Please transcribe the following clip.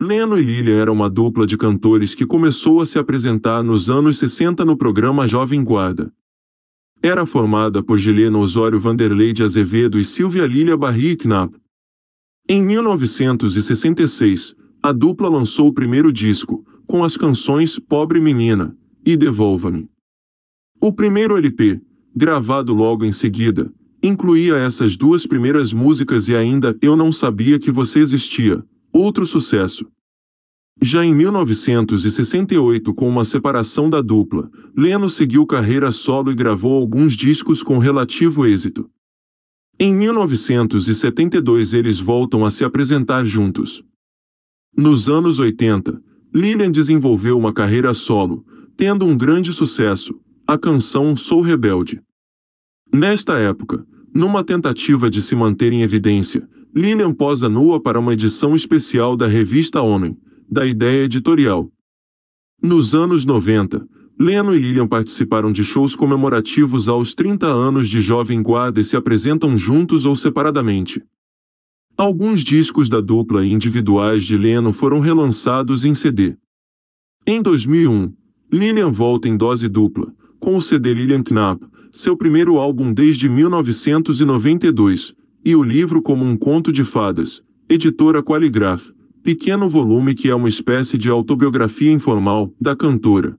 Leno e Lilia era uma dupla de cantores que começou a se apresentar nos anos 60 no programa Jovem Guarda. Era formada por Gileno Osório Vanderlei de Azevedo e Silvia Lilia Barri Knapp. Em 1966, a dupla lançou o primeiro disco, com as canções Pobre Menina e Devolva-me. O primeiro LP, gravado logo em seguida, incluía essas duas primeiras músicas e ainda Eu Não Sabia Que Você Existia, Outro sucesso. Já em 1968, com uma separação da dupla, Leno seguiu carreira solo e gravou alguns discos com relativo êxito. Em 1972, eles voltam a se apresentar juntos. Nos anos 80, Lillian desenvolveu uma carreira solo, tendo um grande sucesso, a canção Sou Rebelde. Nesta época, numa tentativa de se manter em evidência, Lilian posa nua para uma edição especial da revista Homem, da Ideia Editorial. Nos anos 90, Leno e Lilian participaram de shows comemorativos aos 30 anos de Jovem Guarda e se apresentam juntos ou separadamente. Alguns discos da dupla e individuais de Leno foram relançados em CD. Em 2001, Lilian volta em dose dupla, com o CD Lilian Knapp, seu primeiro álbum desde 1992, e o livro como um conto de fadas, editora Qualigraph, pequeno volume que é uma espécie de autobiografia informal da cantora.